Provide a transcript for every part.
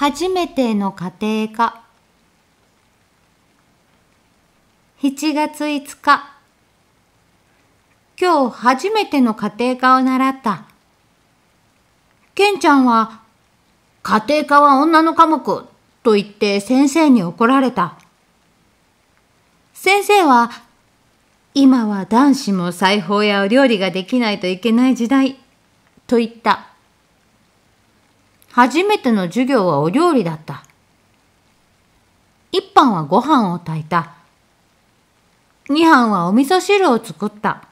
初めての家庭科7月5日今日初めての家庭科を習った。ケンちゃんは家庭科は女の科目と言って先生に怒られた。先生は今は男子も裁縫やお料理ができないといけない時代と言った。初めての授業はお料理だった。一班はご飯を炊いた。二班はお味噌汁を作った。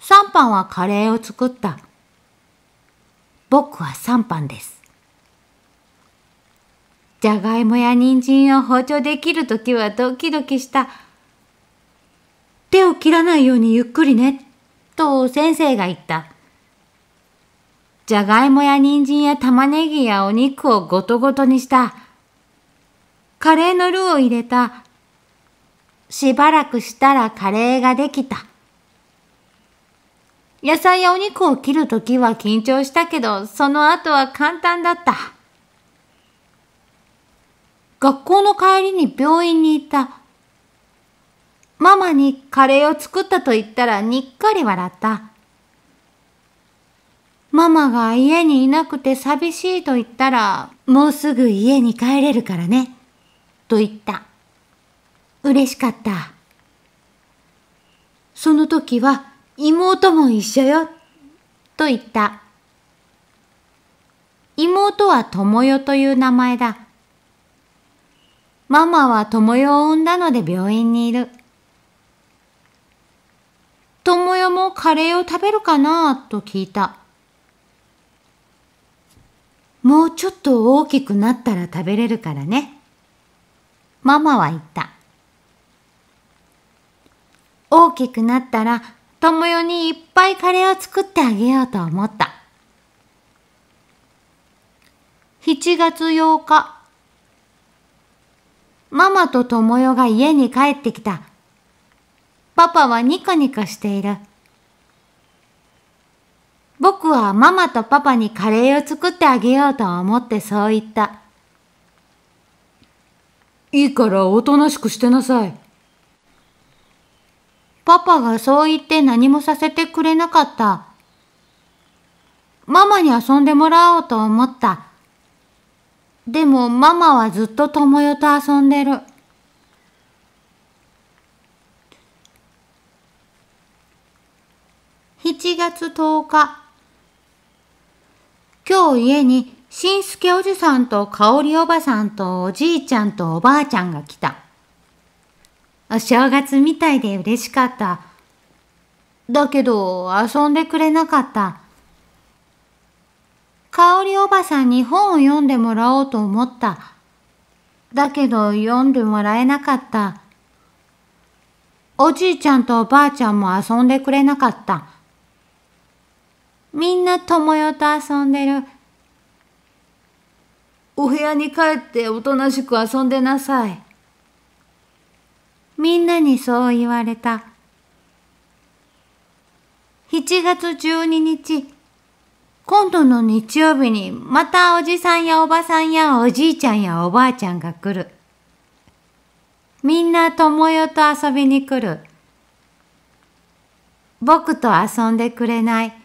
三班はカレーを作った。僕は三班です。じゃがいもや人参を包丁できるときはドキドキした。手を切らないようにゆっくりね、と先生が言った。じゃがいもや人参や玉ねぎやお肉をごとごとにした。カレーのルーを入れた。しばらくしたらカレーができた。野菜やお肉を切るときは緊張したけど、その後は簡単だった。学校の帰りに病院に行った。ママにカレーを作ったと言ったらにっかり笑った。ママが家にいなくて寂しいと言ったら、もうすぐ家に帰れるからね。と言った。嬉しかった。その時は妹も一緒よ。と言った。妹は友よという名前だ。ママは友よを産んだので病院にいる。友よもカレーを食べるかなと聞いた。もうちょっと大きくなったら食べれるからね。ママは言った。大きくなったら、ともよにいっぱいカレーを作ってあげようと思った。7月8日。ママとともよが家に帰ってきた。パパはニコニコしている。僕はママとパパにカレーを作ってあげようと思ってそう言った。いいからおとなしくしてなさい。パパがそう言って何もさせてくれなかった。ママに遊んでもらおうと思った。でもママはずっと友よと遊んでる。7月10日と家に、しんすけおじさんとかおりおばさんとおじいちゃんとおばあちゃんが来た。お正月みたいで嬉しかった。だけど、遊んでくれなかった。かおりおばさんに本を読んでもらおうと思った。だけど、読んでもらえなかった。おじいちゃんとおばあちゃんも遊んでくれなかった。みんな友よと遊んでる。お部屋に帰っておとなしく遊んでなさい。みんなにそう言われた。7月12日、今度の日曜日にまたおじさんやおばさんやおじいちゃんやおばあちゃんが来る。みんな友よと遊びに来る。僕と遊んでくれない。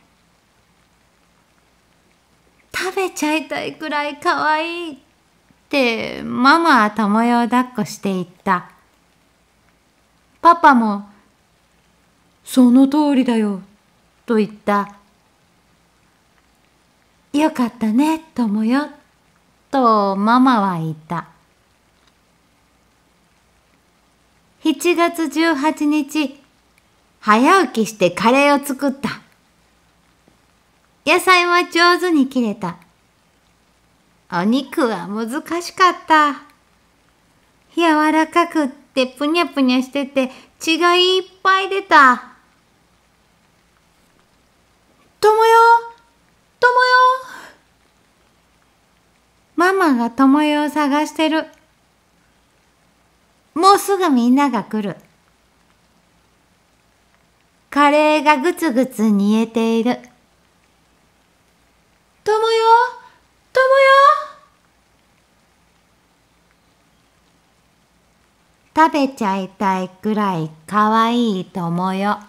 食べちゃいたいくらい可愛いってママは友よを抱っこしていった。パパもその通りだよと言った。よかったね、友よ。とママは言った。7月18日、早起きしてカレーを作った。野菜は上手に切れた。お肉は難しかった。柔らかくってぷにゃぷにゃしてて血がいっぱい出た。ともよともよママがともよを探してる。もうすぐみんなが来る。カレーがぐつぐつ煮えている。食べちゃいたいくらいかわいい友よ。